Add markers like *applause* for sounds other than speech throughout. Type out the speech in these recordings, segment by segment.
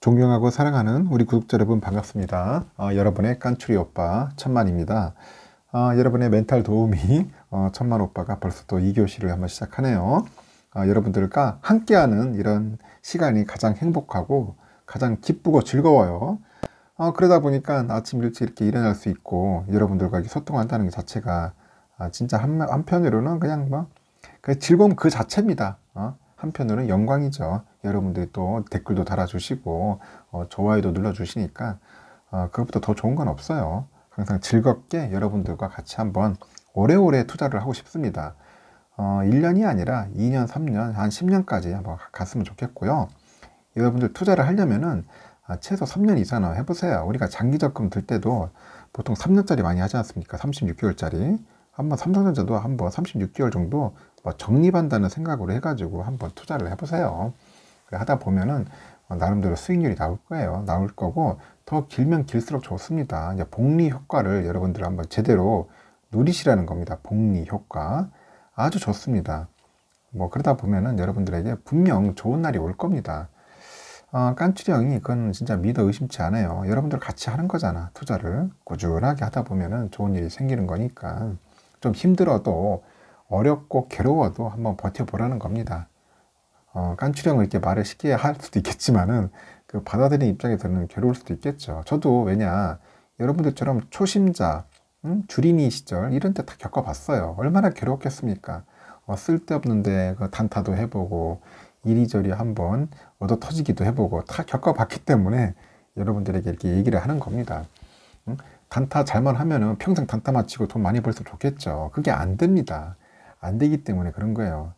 존경하고 사랑하는 우리 구독자 여러분 반갑습니다. 어, 여러분의 깐추리 오빠 천만입니다. 어, 여러분의 멘탈 도움이 어, 천만 오빠가 벌써 또 2교시를 한번 시작하네요. 어, 여러분들과 함께하는 이런 시간이 가장 행복하고 가장 기쁘고 즐거워요. 어, 그러다 보니까 아침 일찍 이렇게 일어날 수 있고 여러분들과 소통한다는 것 자체가 아, 진짜 한, 한편으로는 그냥 막 뭐, 그 즐거움 그 자체입니다. 어, 한편으로는 영광이죠. 여러분들이 또 댓글도 달아주시고 어, 좋아요도 눌러주시니까 어, 그것보다 더 좋은 건 없어요. 항상 즐겁게 여러분들과 같이 한번 오래오래 투자를 하고 싶습니다. 어, 1년이 아니라 2년, 3년, 한 10년까지 한번 갔으면 좋겠고요. 여러분들 투자를 하려면은 아, 최소 3년 이상은 해보세요. 우리가 장기 적금 들 때도 보통 3년짜리 많이 하지 않습니까? 36개월짜리. 한번 삼성전자도 한번 36개월 정도 뭐 정립한다는 생각으로 해가지고 한번 투자를 해보세요. 하다 보면은 나름대로 수익률이 나올 거예요. 나올 거고 더 길면 길수록 좋습니다. 이제 복리 효과를 여러분들 한번 제대로 누리시라는 겁니다. 복리 효과 아주 좋습니다. 뭐 그러다 보면은 여러분들에게 분명 좋은 날이 올 겁니다. 어, 깐추리 형이 그건 진짜 믿어 의심치 않아요. 여러분들 같이 하는 거잖아. 투자를 꾸준하게 하다 보면은 좋은 일이 생기는 거니까 좀 힘들어도 어렵고 괴로워도 한번 버텨보라는 겁니다. 어, 깐추령을 이렇게 말을 쉽게 할 수도 있겠지만은 그 받아들이는 입장에서는 괴로울 수도 있겠죠. 저도 왜냐 여러분들처럼 초심자, 음, 주린이 시절 이런 때 다 겪어봤어요. 얼마나 괴롭겠습니까? 어, 쓸데없는데 그 단타도 해보고 이리저리 한번 얻어 터지기도 해보고 다 겪어봤기 때문에 여러분들에게 이렇게 얘기를 하는 겁니다. 음? 단타 잘만 하면은 평생 단타만 치고 돈 많이 벌 수 좋겠죠. 그게 안 됩니다. 안 되기 때문에 그런 거예요.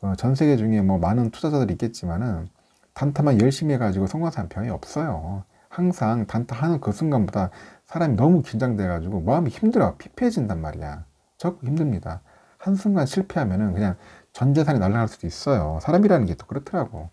어, 전 세계 중에 뭐 많은 투자자들이 있겠지만은 단타만 열심히 해가지고 성공한 사람 병이 없어요. 항상 단타하는 그 순간보다 사람이 너무 긴장돼가지고 마음이 힘들어 피폐해진단 말이야. 적극 힘듭니다. 한순간 실패하면은 그냥 전 재산이 날아갈 수도 있어요. 사람이라는 게 또 그렇더라고.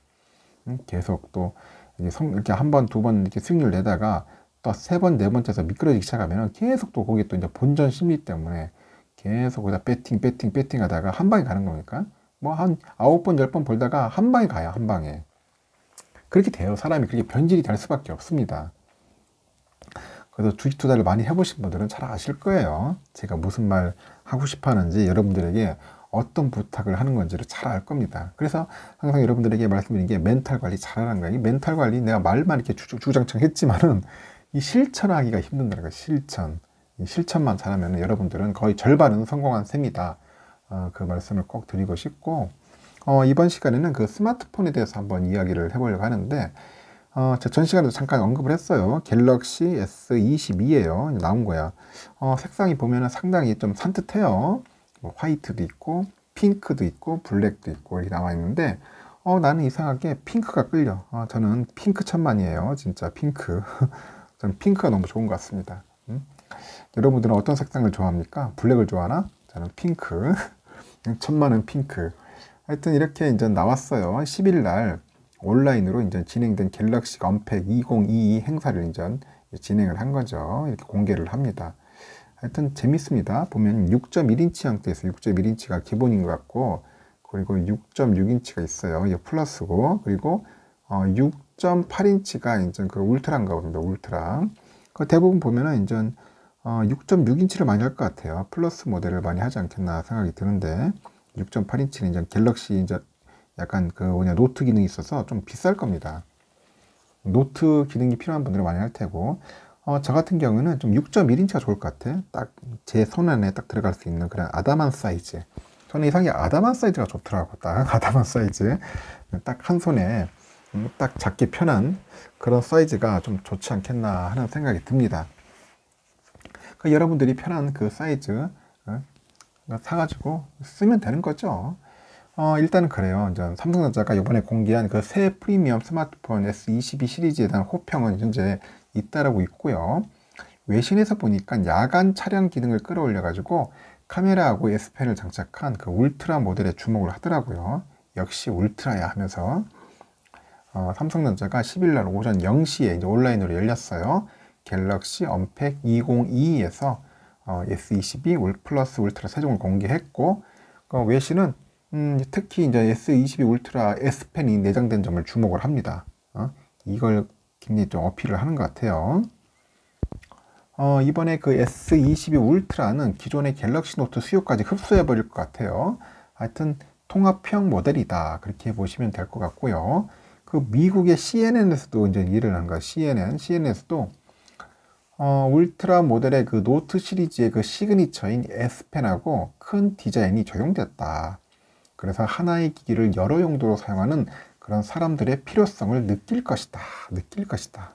음, 계속 또 이제 성, 이렇게 한 번, 두 번 이렇게 수익률 내다가 또 세 번, 네 번째에서 미끄러지기 시작하면은 계속 또 거기 또 이제 본전 심리 때문에 계속 거기다 배팅, 배팅, 배팅 하다가 한 방에 가는 거니까 뭐한 아홉 번, 열 번 벌다가 한 방에 가요, 한 방에. 그렇게 돼요. 사람이 그렇게 변질이 될 수밖에 없습니다. 그래서 주식 투자를 많이 해보신 분들은 잘 아실 거예요. 제가 무슨 말 하고 싶어 하는지 여러분들에게 어떤 부탁을 하는 건지를 잘 알 겁니다. 그래서 항상 여러분들에게 말씀드리는 게 멘탈 관리 잘하는 거예요. 멘탈 관리 내가 말만 이렇게 주장창 했지만은 이 실천하기가 힘든다는 거예요. 실천. 이 실천만 잘하면 여러분들은 거의 절반은 성공한 셈이다. 어, 그 말씀을 꼭 드리고 싶고 어, 이번 시간에는 그 스마트폰에 대해서 한번 이야기를 해보려고 하는데 어, 전 시간에도 잠깐 언급을 했어요. 갤럭시 S22예요. 나온 거야. 어, 색상이 보면 상당히 좀 산뜻해요. 뭐 화이트도 있고 핑크도 있고 블랙도 있고 이렇게 나와 있는데 어, 나는 이상하게 핑크가 끌려. 어, 저는 핑크 천만이에요. 진짜 핑크. *laughs* 저는 핑크가 너무 좋은 것 같습니다. 음? 여러분들은 어떤 색상을 좋아합니까? 블랙을 좋아하나? 저는 핑크. *laughs* 천만원 핑크 하여튼 이렇게 이제 나왔어요 10일 날 온라인으로 이제 진행된 갤럭시 언팩 2022 행사를 이제 진행을 한 거죠 이렇게 공개를 합니다 하여튼 재밌습니다 보면 6.1인치 형태에서 6.1인치가 기본인 것 같고 그리고 6.6인치가 있어요 이게 플러스고 그리고 어 6.8인치가 이제 그 울트라인가 봅니다 울트라 그 대부분 보면은 이제 어, 6.6인치를 많이 할 것 같아요. 플러스 모델을 많이 하지 않겠나 생각이 드는데 6.8인치는 이제 갤럭시 이제 약간 그 뭐냐 노트 기능이 있어서 좀 비쌀 겁니다. 노트 기능이 필요한 분들은 많이 할 테고 어, 저 같은 경우는 좀 6.1인치가 좋을 것 같아. 딱제 손 안에 딱 들어갈 수 있는 그런 아담한 사이즈. 저는 이상하게 아담한 사이즈가 좋더라고. 딱 *laughs* 아담한 사이즈. 딱 한 손에 음, 딱 잡기 편한 그런 사이즈가 좀 좋지 않겠나 하는 생각이 듭니다. 그 여러분들이 편한 그 사이즈 어, 어, 사가지고 쓰면 되는 거죠. 어, 일단은 그래요. 이제 삼성전자가 이번에 공개한 그 새 프리미엄 스마트폰 S22 시리즈에 대한 호평은 현재 잇따르고 있고요. 외신에서 보니까 야간 촬영 기능을 끌어올려가지고 카메라하고 S펜을 장착한 그 울트라 모델에 주목을 하더라고요. 역시 울트라야 하면서 어, 삼성전자가 10일날 오전 0시에 이제 온라인으로 열렸어요. 갤럭시 언팩 2022에서 어, S22 울, 플러스 울트라 세 종을 공개했고 어, 그 외신은 음, 특히 이제 S22 울트라 S펜이 내장된 점을 주목을 합니다. 어? 이걸 굉장히 좀 어필을 하는 것 같아요. 어, 이번에 그 S22 울트라는 기존의 갤럭시 노트 수요까지 흡수해 버릴 것 같아요. 하여튼 통합형 모델이다 그렇게 보시면 될 것 같고요. 그 미국의 CNN에서도 이제 일을 한거 CNN, CNN에서도 어, 울트라 모델의 그 노트 시리즈의 그 시그니처인 S펜하고 큰 디자인이 적용됐다. 그래서 하나의 기기를 여러 용도로 사용하는 그런 사람들의 필요성을 느낄 것이다. 느낄 것이다.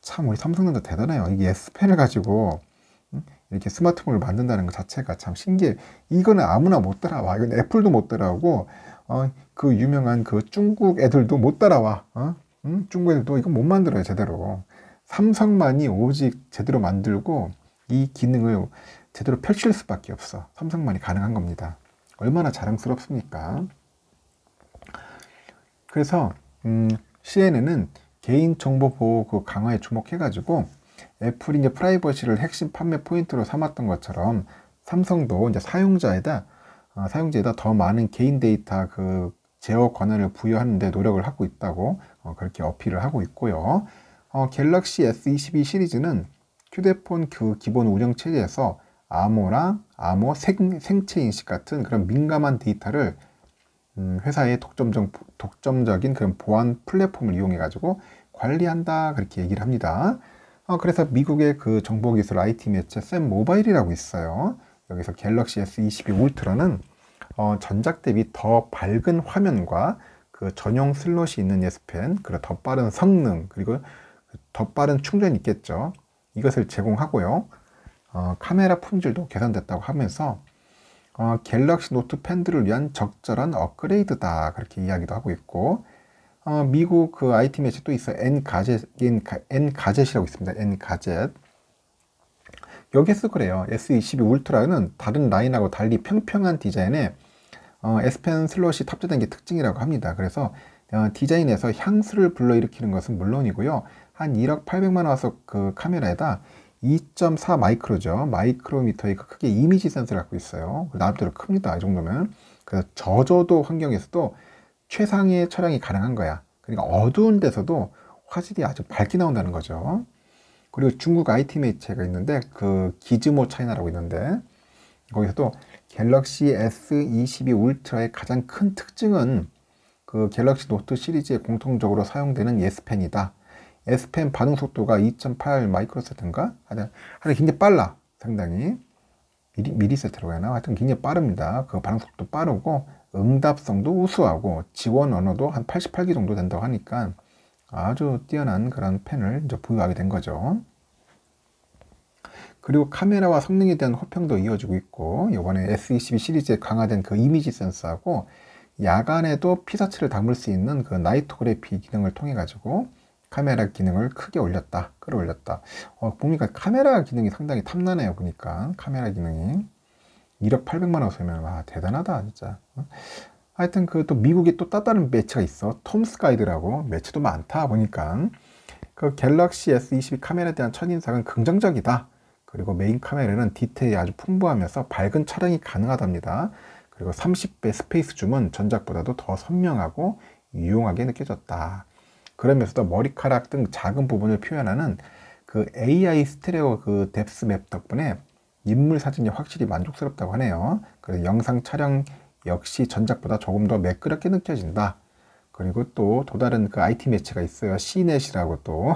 참 우리 삼성전자 대단해요. 이게 S펜을 가지고 이렇게 스마트폰을 만든다는 것 자체가 참 신기해. 이거는 아무나 못 따라와. 이건 애플도 못 따라오고 어, 그 유명한 그 중국 애들도 못 따라와. 어? 응? 중국 애들도 이거못 만들어요 제대로. 삼성만이 오직 제대로 만들고 이 기능을 제대로 펼칠 수밖에 없어. 삼성만이 가능한 겁니다. 얼마나 자랑스럽습니까? 그래서 음, CNN은 개인정보 보호 그 강화에 주목해가지고 애플이 이제 프라이버시를 핵심 판매 포인트로 삼았던 것처럼 삼성도 이제 사용자에다 어, 사용자에다 더 많은 개인 데이터 그 제어 권한을 부여하는데 노력을 하고 있다고 어, 그렇게 어필을 하고 있고요. 어, 갤럭시 S22 시리즈는 휴대폰 그 기본 운영 체제에서 암호랑 암호 생, 생체 인식 같은 그런 민감한 데이터를 음, 회사의 독점적, 독점적인 그런 보안 플랫폼을 이용해 가지고 관리한다 그렇게 얘기를 합니다. 어, 그래서 미국의 그 정보기술 IT 매체 샘 모바일이라고 있어요. 여기서 갤럭시 S22 울트라는 어, 전작 대비 더 밝은 화면과 그 전용 슬롯이 있는 예스펜, 그리고 더 빠른 성능, 그리고 더 빠른 충전이 있겠죠. 이것을 제공하고요. 어, 카메라 품질도 개선됐다고 하면서 어, 갤럭시 노트 팬들을 위한 적절한 업그레이드다 그렇게 이야기도 하고 있고 어, 미국 그 IT 매체 또 있어 N 가젯 N, 가젯이라고 있습니다. N 가젯 여기서 그래요. S22 울트라는 다른 라인하고 달리 평평한 디자인에 어, S 펜 슬롯이 탑재된 게 특징이라고 합니다. 그래서 어, 디자인에서 향수를 불러일으키는 것은 물론이고요. 한 1억 800만 화소 그 카메라에다 2.4 마이크로죠. 마이크로미터의 그 크게 이미지 센서를 갖고 있어요. 나름대로 큽니다. 이 정도면. 그래서 저조도 환경에서도 최상의 촬영이 가능한 거야. 그러니까 어두운 데서도 화질이 아주 밝게 나온다는 거죠. 그리고 중국 IT 매체가 있는데 그 기즈모 차이나라고 있는데 거기서도 갤럭시 S22 울트라의 가장 큰 특징은 그 갤럭시 노트 시리즈에 공통적으로 사용되는 예스펜이다. 예스펜 반응 속도가 2.8 마이크로세트인가? 하여튼, 하여튼 굉장히 빨라. 상당히. 미리, 미리세트라고 해야 하나? 하여튼 굉장히 빠릅니다. 그 반응 속도 빠르고 응답성도 우수하고 지원 언어도 한 88개 정도 된다고 하니까 아주 뛰어난 그런 펜을 이제 보유하게 된 거죠. 그리고 카메라와 성능에 대한 호평도 이어지고 있고 이번에 S22 시리즈에 강화된 그 이미지 센서하고 야간에도 피사체를 담을 수 있는 그 나이토그래피 기능을 통해 가지고 카메라 기능을 크게 올렸다 끌어올렸다 어, 보니까 카메라 기능이 상당히 탐나네요 보니까 카메라 기능이 1억 800만원 소면 아 대단하다 진짜 어? 하여튼 그 또 미국에 또 따다른 매체가 있어 톰스 가이드라고 매체도 많다 보니까 그 갤럭시 S22 카메라에 대한 첫인상은 긍정적이다 그리고 메인 카메라는 디테일이 아주 풍부하면서 밝은 촬영이 가능하답니다 그리고 30배 스페이스 줌은 전작보다도 더 선명하고 유용하게 느껴졌다. 그러면서도 머리카락 등 작은 부분을 표현하는 그 AI 스테레오 그 뎁스 맵 덕분에 인물 사진이 확실히 만족스럽다고 하네요. 그래서 영상 촬영 역시 전작보다 조금 더 매끄럽게 느껴진다. 그리고 또 또 다른 그 IT 매체가 있어요. 시넷이라고 또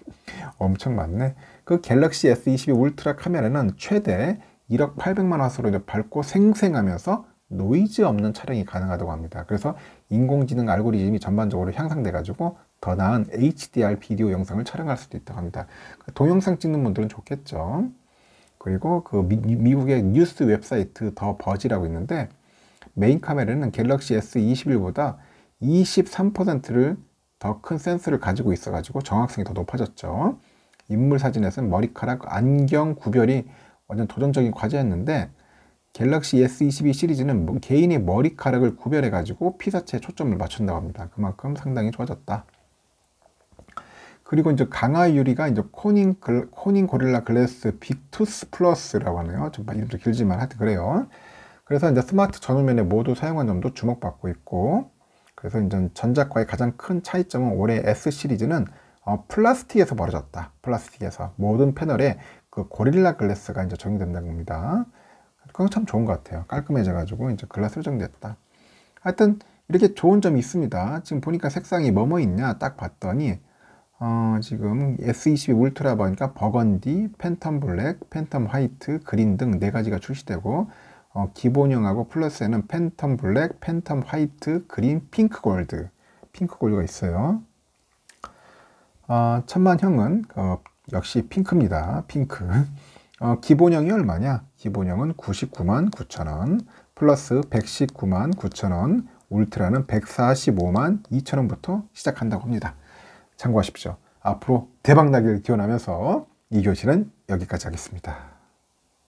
*laughs* 엄청 많네. 그 갤럭시 S22 울트라 카메라는 최대 1억 800만 화소로 밝고 생생하면서 노이즈 없는 촬영이 가능하다고 합니다. 그래서 인공지능 알고리즘이 전반적으로 향상돼 가지고 더 나은 HDR 비디오 영상을 촬영할 수도 있다고 합니다. 그러니까 동영상 찍는 분들은 좋겠죠. 그리고 그 미, 국의 뉴스 웹사이트 더 버지라고 있는데 메인 카메라는 갤럭시 S21보다 23%를 더 큰 센스를 가지고 있어 가지고 정확성이 더 높아졌죠. 인물 사진에서는 머리카락 안경 구별이 완전 도전적인 과제였는데 갤럭시 S22 시리즈는 뭐 개인의 머리카락을 구별해가지고 피사체에 초점을 맞춘다고 합니다. 그만큼 상당히 좋아졌다. 그리고 이제 강화 유리가 이제 코닝, 글, 코닝 고릴라 글래스 빅투스 플러스라고 하네요. 좀 이름도 길지만 하여튼 그래요. 그래서 이제 스마트 전후면에 모두 사용한 점도 주목받고 있고, 그래서 이제 전작과의 가장 큰 차이점은 올해 S 시리즈는 어, 플라스틱에서 벌어졌다. 플라스틱에서 모든 패널에 그 고릴라 글래스가 이제 적용된다는 겁니다. 그거 참 좋은 것 같아요. 깔끔해져가지고 이제 글라 설정됐다. 하여튼 이렇게 좋은 점이 있습니다. 지금 보니까 색상이 뭐뭐 있냐 딱 봤더니 어, 지금 S22 e 울트라 보니까 버건디, 팬텀 블랙, 팬텀 화이트, 그린 등 네 가지가 출시되고 어, 기본형하고 플러스에는 팬텀 블랙, 팬텀 화이트, 그린, 핑크 골드, 핑크 골드가 있어요. 어, 천만형은 어, 역시 핑크입니다. 핑크. 어, 기본형이 얼마냐? 기본형은 99만 9천원 플러스 119만 9천원 울트라는 145만 2천원부터 시작한다고 합니다. 참고하십시오. 앞으로 대박나기를 기원하면서 이 교실은 여기까지 하겠습니다.